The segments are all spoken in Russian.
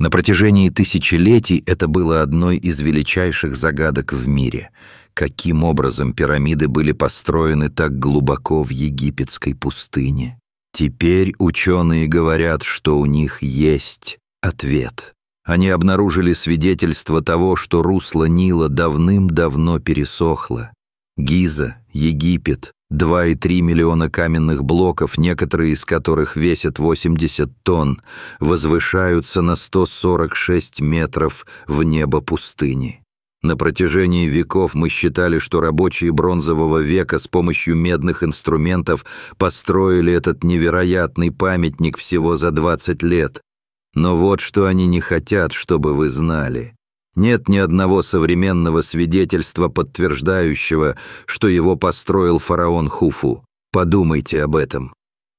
На протяжении тысячелетий это было одной из величайших загадок в мире, каким образом пирамиды были построены так глубоко в египетской пустыне. Теперь ученые говорят, что у них есть ответ. Они обнаружили свидетельство того, что русло Нила давным-давно пересохло. Гиза, Египет, 2,3 миллиона каменных блоков, некоторые из которых весят 80 тонн, возвышаются на 146 метров в небо пустыни. На протяжении веков мы считали, что рабочие бронзового века с помощью медных инструментов построили этот невероятный памятник всего за 20 лет. Но вот что они не хотят, чтобы вы знали. Нет ни одного современного свидетельства, подтверждающего, что его построил фараон Хуфу. Подумайте об этом.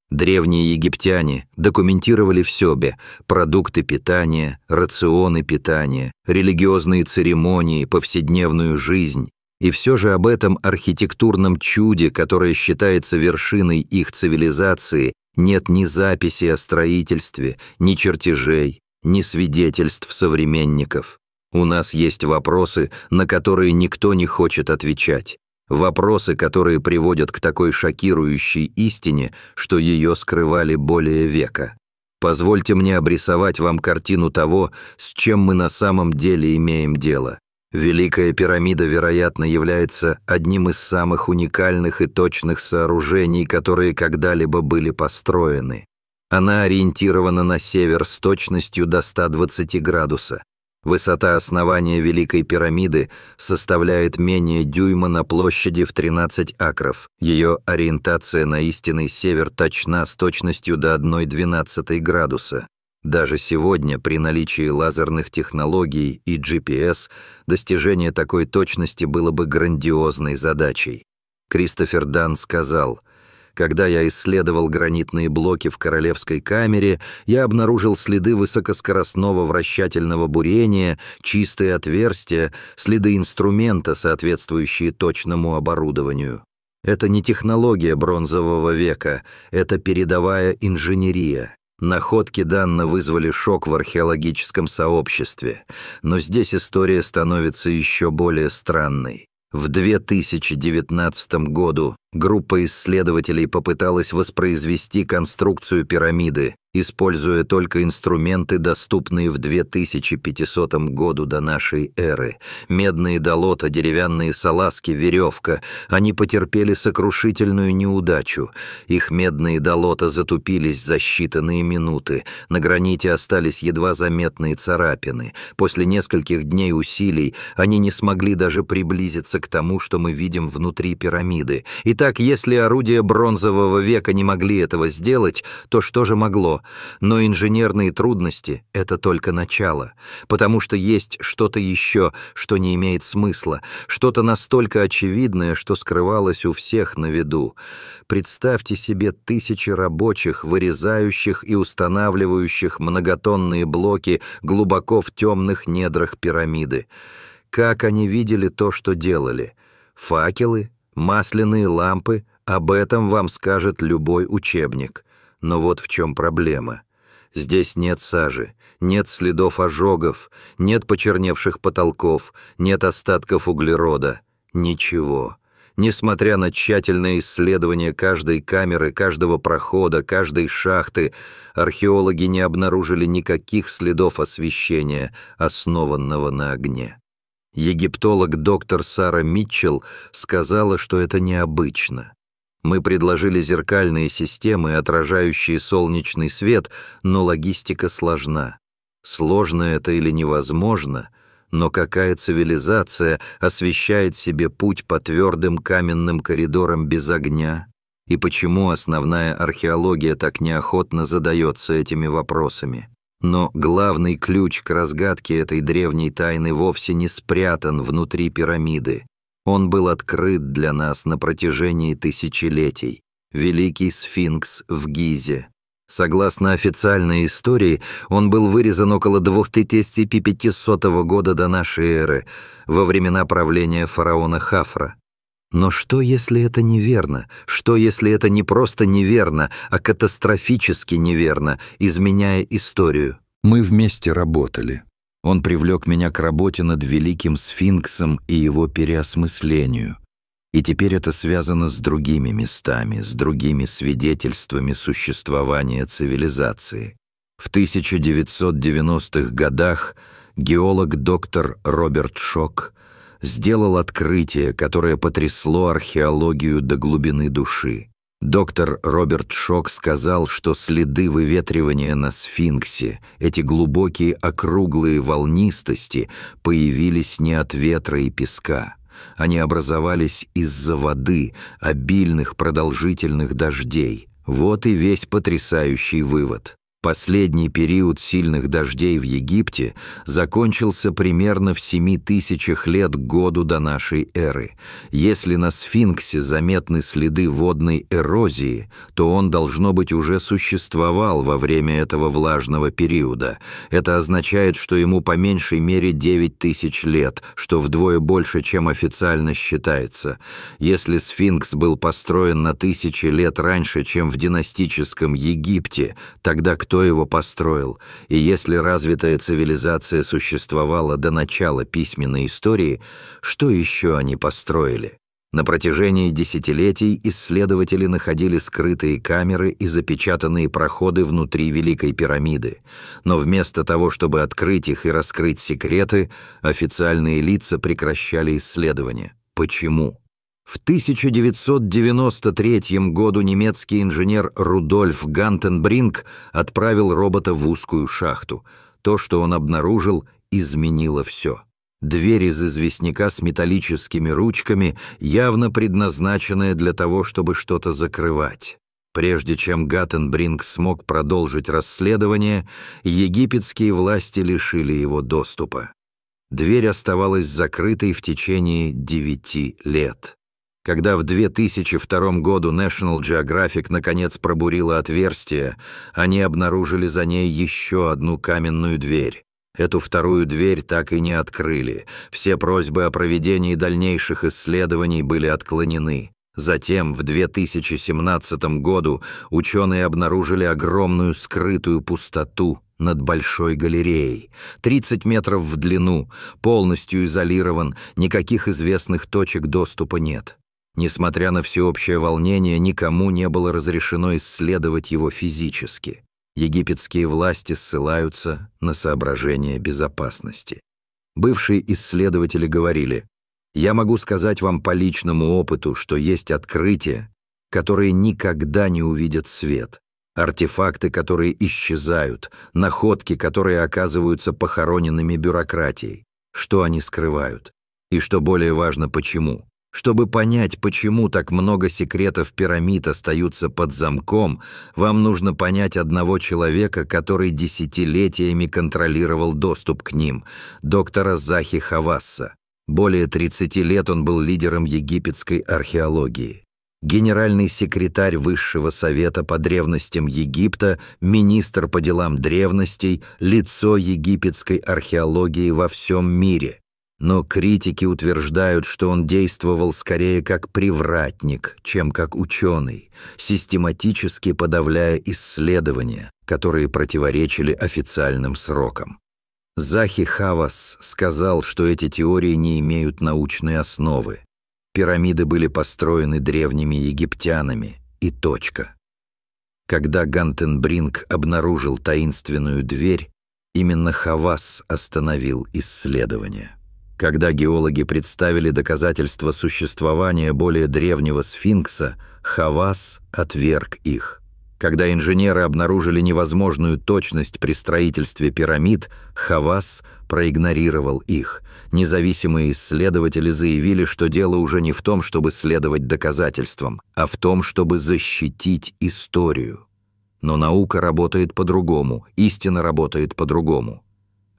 Древние египтяне документировали все бе – продукты питания, рационы питания, религиозные церемонии, повседневную жизнь. И все же об этом архитектурном чуде, которое считается вершиной их цивилизации, нет ни записи о строительстве, ни чертежей, ни свидетельств современников. У нас есть вопросы, на которые никто не хочет отвечать. Вопросы, которые приводят к такой шокирующей истине, что ее скрывали более века. Позвольте мне обрисовать вам картину того, с чем мы на самом деле имеем дело. Великая пирамида, вероятно, является одним из самых уникальных и точных сооружений, которые когда-либо были построены. Она ориентирована на север с точностью до 120 градусов. Высота основания Великой пирамиды составляет менее дюйма на площади в 13 акров. Ее ориентация на истинный север точна с точностью до 1,12 градуса. Даже сегодня, при наличии лазерных технологий и GPS, достижение такой точности было бы грандиозной задачей. Кристофер Дан сказал – когда я исследовал гранитные блоки в королевской камере, я обнаружил следы высокоскоростного вращательного бурения, чистые отверстия, следы инструмента, соответствующие точному оборудованию. Это не технология бронзового века, это передовая инженерия. Находки Данна вызвали шок в археологическом сообществе, но здесь история становится еще более странной. В 2019 году группа исследователей попыталась воспроизвести конструкцию пирамиды, используя только инструменты, доступные в 2500 году до нашей эры. Медные долота, деревянные салазки, веревка. Они потерпели сокрушительную неудачу. Их медные долота затупились за считанные минуты. На граните остались едва заметные царапины. После нескольких дней усилий они не смогли даже приблизиться к тому, что мы видим внутри пирамиды. Итак, если орудия бронзового века не могли этого сделать, то что же могло? но инженерные трудности — это только начало, потому что есть что-то еще, что не имеет смысла, что-то настолько очевидное, что скрывалось у всех на виду. Представьте себе тысячи рабочих, вырезающих и устанавливающих многотонные блоки глубоко в темных недрах пирамиды. Как они видели то, что делали? Факелы, масляные лампы — об этом вам скажет любой учебник. Но вот в чем проблема. Здесь нет сажи, нет следов ожогов, нет почерневших потолков, нет остатков углерода. Ничего. Несмотря на тщательное исследование каждой камеры, каждого прохода, каждой шахты, археологи не обнаружили никаких следов освещения, основанного на огне. Египтолог доктор Сара Митчелл сказала, что это необычно. Мы предложили зеркальные системы, отражающие солнечный свет, но логистика сложна. Сложно это или невозможно, но какая цивилизация освещает себе путь по твердым каменным коридорам без огня? И почему основная археология так неохотно задается этими вопросами? Но главный ключ к разгадке этой древней тайны вовсе не спрятан внутри пирамиды. Он был открыт для нас на протяжении тысячелетий. Великий сфинкс в Гизе. Согласно официальной истории, он был вырезан около 2500 года до нашей эры, во времена правления фараона Хафра. Но что, если это неверно? Что, если это не просто неверно, а катастрофически неверно, изменяя историю? Мы вместе работали, он привлек меня к работе над великим сфинксом и его переосмыслению. И теперь это связано с другими местами, с другими свидетельствами существования цивилизации. В 1990-х годах геолог доктор Роберт Шок сделал открытие, которое потрясло археологию до глубины души. Доктор Роберт Шок сказал, что следы выветривания на сфинксе, эти глубокие округлые волнистости, появились не от ветра и песка. Они образовались из-за воды, обильных продолжительных дождей. Вот и весь потрясающий вывод. Последний период сильных дождей в Египте закончился примерно в семи тысячах лет году до нашей эры. Если на сфинксе заметны следы водной эрозии, то он, должно быть, уже существовал во время этого влажного периода. Это означает, что ему по меньшей мере 9 тысяч лет, что вдвое больше, чем официально считается. Если сфинкс был построен на тысячи лет раньше, чем в династическом Египте, тогда кто кто его построил, и если развитая цивилизация существовала до начала письменной истории, что еще они построили? На протяжении десятилетий исследователи находили скрытые камеры и запечатанные проходы внутри Великой пирамиды, но вместо того, чтобы открыть их и раскрыть секреты, официальные лица прекращали исследования. Почему? В 1993 году немецкий инженер Рудольф Гантенбринг отправил робота в узкую шахту. То, что он обнаружил, изменило все. Дверь из известняка с металлическими ручками, явно предназначенная для того, чтобы что-то закрывать. Прежде чем Гаттенбринг смог продолжить расследование, египетские власти лишили его доступа. Дверь оставалась закрытой в течение девяти лет. Когда в 2002 году National Geographic наконец пробурила отверстие, они обнаружили за ней еще одну каменную дверь. Эту вторую дверь так и не открыли. Все просьбы о проведении дальнейших исследований были отклонены. Затем, в 2017 году, ученые обнаружили огромную скрытую пустоту над Большой галереей. 30 метров в длину, полностью изолирован, никаких известных точек доступа нет. Несмотря на всеобщее волнение, никому не было разрешено исследовать его физически. Египетские власти ссылаются на соображения безопасности. Бывшие исследователи говорили, «Я могу сказать вам по личному опыту, что есть открытия, которые никогда не увидят свет, артефакты, которые исчезают, находки, которые оказываются похороненными бюрократией. Что они скрывают? И что более важно, почему?» Чтобы понять, почему так много секретов пирамид остаются под замком, вам нужно понять одного человека, который десятилетиями контролировал доступ к ним, доктора Захи Хавасса. Более 30 лет он был лидером египетской археологии. Генеральный секретарь Высшего совета по древностям Египта, министр по делам древностей, лицо египетской археологии во всем мире но критики утверждают, что он действовал скорее как привратник, чем как ученый, систематически подавляя исследования, которые противоречили официальным срокам. Захи Хавас сказал, что эти теории не имеют научной основы. Пирамиды были построены древними египтянами, и точка. Когда Гантенбринг обнаружил таинственную дверь, именно Хавас остановил исследование. Когда геологи представили доказательства существования более древнего сфинкса, Хавас отверг их. Когда инженеры обнаружили невозможную точность при строительстве пирамид, Хавас проигнорировал их. Независимые исследователи заявили, что дело уже не в том, чтобы следовать доказательствам, а в том, чтобы защитить историю. Но наука работает по-другому, истина работает по-другому.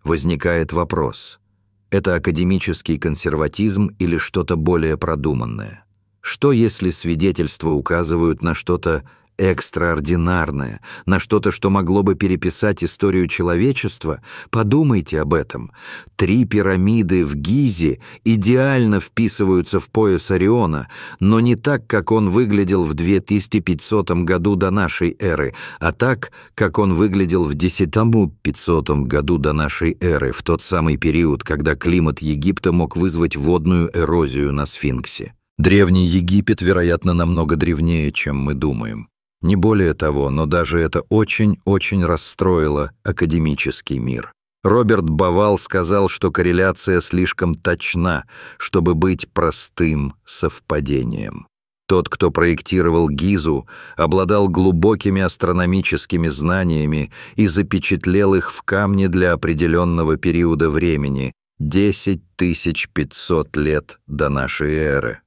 Возникает вопрос – это академический консерватизм или что-то более продуманное? Что, если свидетельства указывают на что-то экстраординарное, на что-то, что могло бы переписать историю человечества, подумайте об этом. Три пирамиды в Гизе идеально вписываются в пояс Ориона, но не так, как он выглядел в 2500 году до нашей эры, а так, как он выглядел в 10500 году до нашей эры, в тот самый период, когда климат Египта мог вызвать водную эрозию на Сфинксе. Древний Египет, вероятно, намного древнее, чем мы думаем. Не более того, но даже это очень-очень расстроило академический мир. Роберт Бавал сказал, что корреляция слишком точна, чтобы быть простым совпадением. Тот, кто проектировал Гизу, обладал глубокими астрономическими знаниями и запечатлел их в камне для определенного периода времени — 10 500 лет до нашей эры.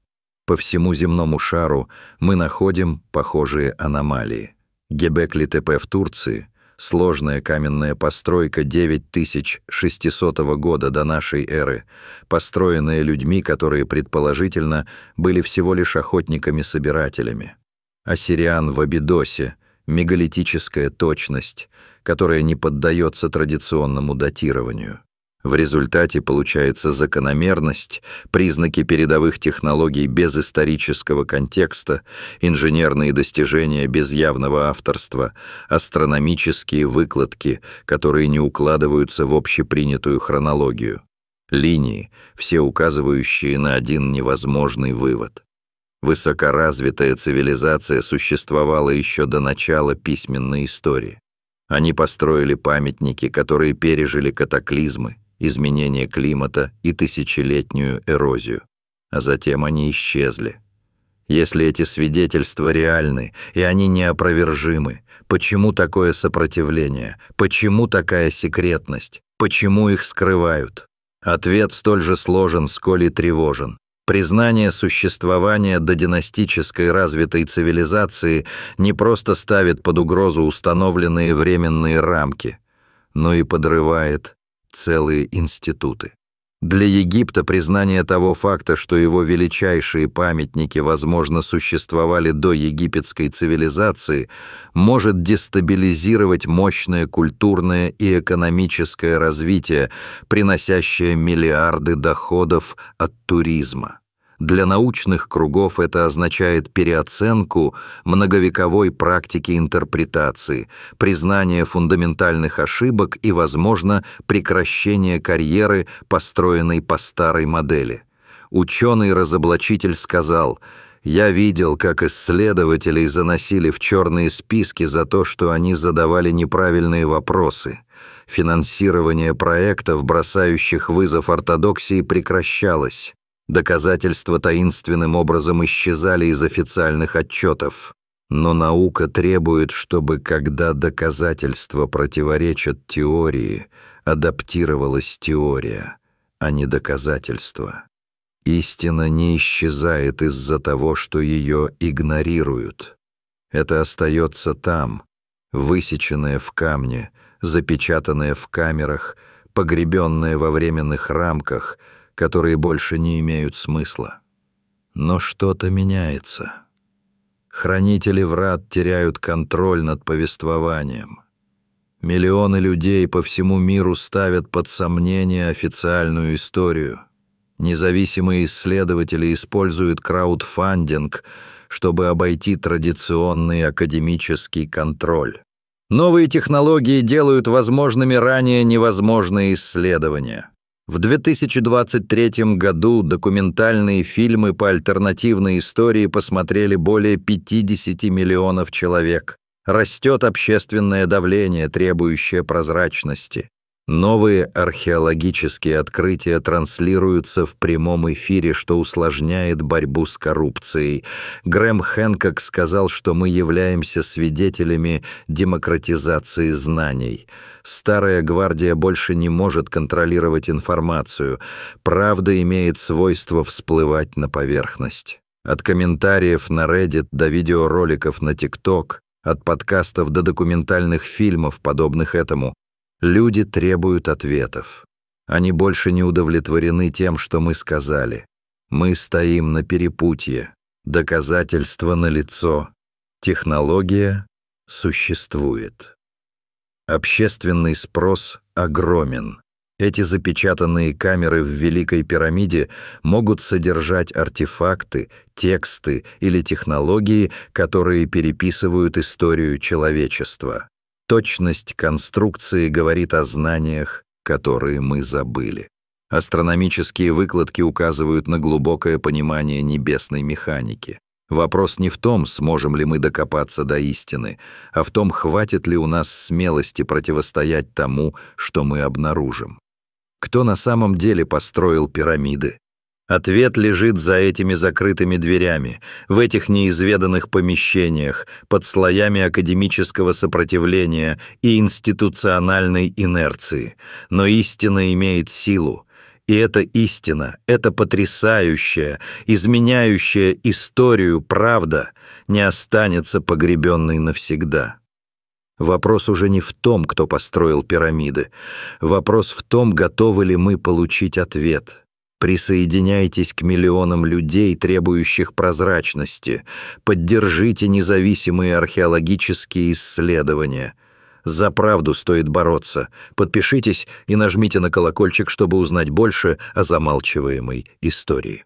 По всему земному шару мы находим похожие аномалии. Гебекли ТП в Турции, сложная каменная постройка 9600 года до нашей эры, построенная людьми, которые, предположительно, были всего лишь охотниками-собирателями. Ассириан в Абидосе, мегалитическая точность, которая не поддается традиционному датированию. В результате получается закономерность, признаки передовых технологий без исторического контекста, инженерные достижения без явного авторства, астрономические выкладки, которые не укладываются в общепринятую хронологию. Линии, все указывающие на один невозможный вывод. Высокоразвитая цивилизация существовала еще до начала письменной истории. Они построили памятники, которые пережили катаклизмы, изменение климата и тысячелетнюю эрозию. А затем они исчезли. Если эти свидетельства реальны, и они неопровержимы, почему такое сопротивление, почему такая секретность, почему их скрывают? Ответ столь же сложен, сколь и тревожен. Признание существования додинастической развитой цивилизации не просто ставит под угрозу установленные временные рамки, но и подрывает целые институты. Для Египта признание того факта, что его величайшие памятники, возможно, существовали до египетской цивилизации, может дестабилизировать мощное культурное и экономическое развитие, приносящее миллиарды доходов от туризма. Для научных кругов это означает переоценку многовековой практики интерпретации, признание фундаментальных ошибок и, возможно, прекращение карьеры, построенной по старой модели. Ученый-разоблачитель сказал – я видел, как исследователей заносили в черные списки за то, что они задавали неправильные вопросы. Финансирование проектов, бросающих вызов ортодоксии, прекращалось. Доказательства таинственным образом исчезали из официальных отчетов. Но наука требует, чтобы, когда доказательства противоречат теории, адаптировалась теория, а не доказательства. Истина не исчезает из-за того, что ее игнорируют. Это остается там, высеченное в камне, запечатанное в камерах, погребенное во временных рамках — которые больше не имеют смысла. Но что-то меняется. Хранители врат теряют контроль над повествованием. Миллионы людей по всему миру ставят под сомнение официальную историю. Независимые исследователи используют краудфандинг, чтобы обойти традиционный академический контроль. Новые технологии делают возможными ранее невозможные исследования – в 2023 году документальные фильмы по альтернативной истории посмотрели более 50 миллионов человек. Растет общественное давление, требующее прозрачности. Новые археологические открытия транслируются в прямом эфире, что усложняет борьбу с коррупцией. Грэм Хэнкок сказал, что мы являемся свидетелями демократизации знаний. Старая гвардия больше не может контролировать информацию. Правда имеет свойство всплывать на поверхность. От комментариев на Reddit до видеороликов на TikTok, от подкастов до документальных фильмов, подобных этому, Люди требуют ответов. Они больше не удовлетворены тем, что мы сказали. Мы стоим на перепутье. Доказательство налицо. Технология существует. Общественный спрос огромен. Эти запечатанные камеры в Великой пирамиде могут содержать артефакты, тексты или технологии, которые переписывают историю человечества. Точность конструкции говорит о знаниях, которые мы забыли. Астрономические выкладки указывают на глубокое понимание небесной механики. Вопрос не в том, сможем ли мы докопаться до истины, а в том, хватит ли у нас смелости противостоять тому, что мы обнаружим. Кто на самом деле построил пирамиды? Ответ лежит за этими закрытыми дверями, в этих неизведанных помещениях, под слоями академического сопротивления и институциональной инерции. Но истина имеет силу. И эта истина, эта потрясающая, изменяющая историю правда не останется погребенной навсегда. Вопрос уже не в том, кто построил пирамиды. Вопрос в том, готовы ли мы получить ответ — Присоединяйтесь к миллионам людей, требующих прозрачности. Поддержите независимые археологические исследования. За правду стоит бороться. Подпишитесь и нажмите на колокольчик, чтобы узнать больше о замалчиваемой истории.